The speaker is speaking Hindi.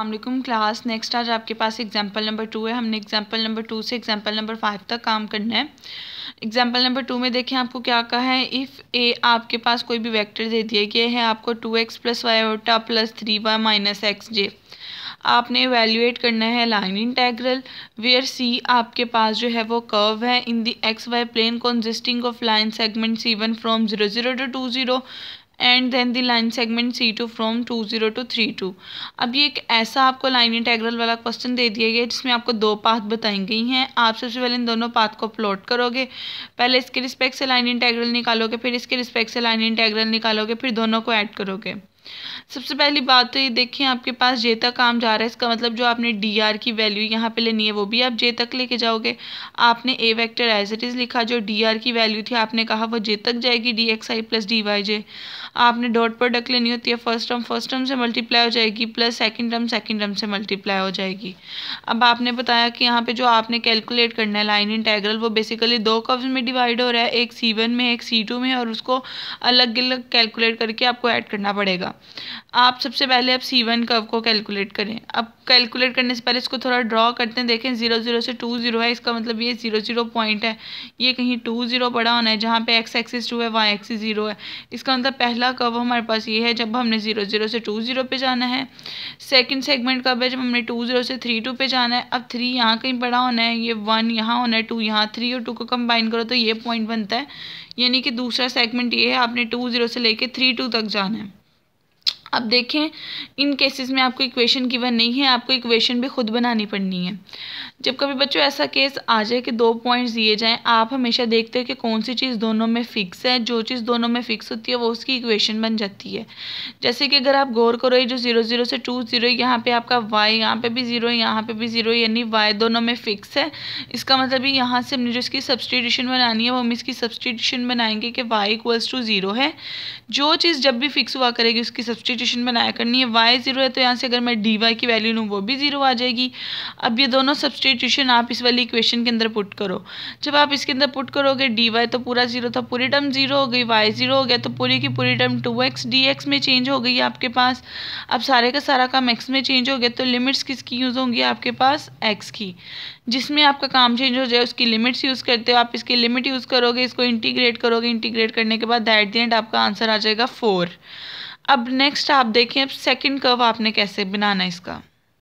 अल्लाम क्लास नेक्स्ट आज आपके पास एग्जाम्पल नंबर टू है हमने एग्जाम्पल नंबर टू से एग्जाम्पल नंबर फाइव तक काम करना है एग्जाम्पल नंबर टू में देखें आपको क्या कहा है इफ़ ए आपके पास कोई भी वेक्टर दे दिया गया है आपको two X plus Y iota plus three Y minus X J आपने एवेल्यूएट करना है लाइन इंटेग्रल वेयर सी आपके पास जो है वो कर्व है in the X Y plane consisting of line segment C one from zero zero to two zero and then the line segment C two from two zero to three two अब ये एक ऐसा आपको लाइन इंटेग्रल वाला क्वेश्चन दे दिया गया जिसमें आपको दो पाथ बताई गई हैं आप सबसे पहले इन दोनों पाथ को प्लॉट करोगे पहले इसके रिस्पेक्ट से लाइन इंटेग्रल निकालोगे फिर इसके रिस्पेक्ट से लाइन इंटेग्रल निकालोगे फिर दोनों को ऐड करोगे सबसे पहली बात तो ये देखिए आपके पास जे तक काम जा रहा है इसका मतलब जो आपने डी आर की वैल्यू यहाँ पे लेनी है वो भी आप जे तक लेके जाओगे आपने A vector as it is लिखा जो डी आर की वैल्यू थी आपने कहा वो जे तक जाएगी D X I plus D Y J आपने डॉट प्रोडक्ट लेनी होती है फर्स्ट टर्म फर्स्ट टर्म से मल्टीप्लाई हो जाएगी plus second term second term से मल्टीप्लाई हो जाएगी अब आपने बताया कि यहाँ पर जो आपने कैलकुलेट करना है लाइन इंटेग्रल वो बेसिकली दो कव्स में डिवाइड हो रहा है एक सी वन में एक सी टू में और उसको अलग अलग कैलकुलेट करके आपको ऐड करना पड़ेगा जाएगा आप सबसे पहले अब सी वन कर्व को कैलकुलेट करें अब कैलकुलेट करने से पहले इसको थोड़ा ड्रॉ करते हैं देखें ज़ीरो ज़ीरो से टू ज़ीरो है इसका मतलब ये ज़ीरो ज़ीरो पॉइंट है ये कहीं टू ज़ीरो बड़ा होना है जहाँ पे एक्स एक्सिस टू है वाई एक्सिस ज़ीरो है इसका मतलब पहला कर्व हमारे पास ये है जब हमने ज़ीरो ज़ीरो से टू ज़ीरो पे जाना है सेकेंड सेगमेंट कब है जब हमने टू ज़ीरो से थ्री टू पे जाना है अब थ्री यहाँ कहीं बड़ा होना है ये वन यहाँ होना है टू यहाँ थ्री और टू को कंबाइन करो तो ये पॉइंट बनता है यानी कि दूसरा सेगमेंट ये है आपने टू ज़ीरो से लेके थ्री टू तक जाना है अब देखें इन केसेस में आपको इक्वेशन गिवन नहीं है आपको इक्वेशन भी खुद बनानी पड़नी है जब कभी बच्चों ऐसा केस आ जाए कि दो पॉइंट्स दिए जाएं आप हमेशा देखते हो कि कौन सी चीज़ दोनों में फ़िक्स है जो चीज़ दोनों में फ़िक्स होती है वो उसकी इक्वेशन बन जाती है जैसे कि अगर आप गौर करो ये जो ज़ीरो ज़ीरो से टू ज़ीरो यहाँ पर आपका वाई यहाँ पे भी ज़ीरो यहाँ पर भी ज़ीरो यानी वाई दोनों में फ़िक्स है इसका मतलब ये यहाँ से हमने जो इसकी सब्सटीट्यूशन बनानी है वो हम इसकी सब्सटीट्यूशन बनाएंगे कि वाई इक्वल्स टू ज़ीरो है जो चीज़ जब भी फ़िक्स हुआ करेगी उसकी सब्सटीट्यूशन सब्सटीट्यूशन बनाया करनी है वाई ज़ीरो है तो यहाँ से अगर मैं डी वाई की वैल्यू लूँ वो भी ज़ीरो आ जाएगी अब ये दोनों सब्सटीट्यूशन आप इस वाली इक्वेशन के अंदर पुट करो जब आप इसके अंदर पुट करोगे डी वाई तो पूरा ज़ीरो था पूरी टर्म ज़ीरो हो गई वाई ज़ीरो हो गया तो पूरी की पूरी term two x d x में चेंज हो गई आपके पास अब सारे का सारा काम एक्स में चेंज हो गया तो लिमिट्स किसकी यूज़ होंगी आपके पास एक्स की जिसमें आपका काम चेंज हो जाए उसकी लिमिट्स यूज़ करते हो आप इसकी लिमिट यूज़ करोगे इसको इंटीग्रेट करोगे इंटीग्रेट करने के बाद दैट दी एंड आपका आंसर आ जाएगा फोर अब नेक्स्ट आप देखें अब सेकंड कर्व आपने कैसे बनाना है इसका